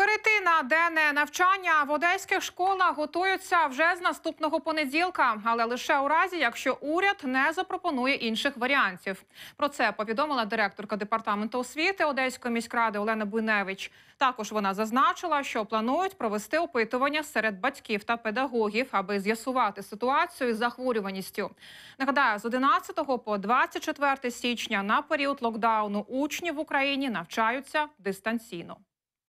Перейти на денне навчання в одеських школах готуються вже з наступного понеділка, але лише у разі, якщо уряд не запропонує інших варіантів. Про це повідомила директорка департаменту освіти Одеської міськради Олена Буйневич. Також вона зазначила, що планують провести опитування серед батьків та педагогів, аби з'ясувати ситуацію з захворюваністю. Нагадаю, з 11 по 24 січня на період локдауну учні в Україні навчаються дистанційно.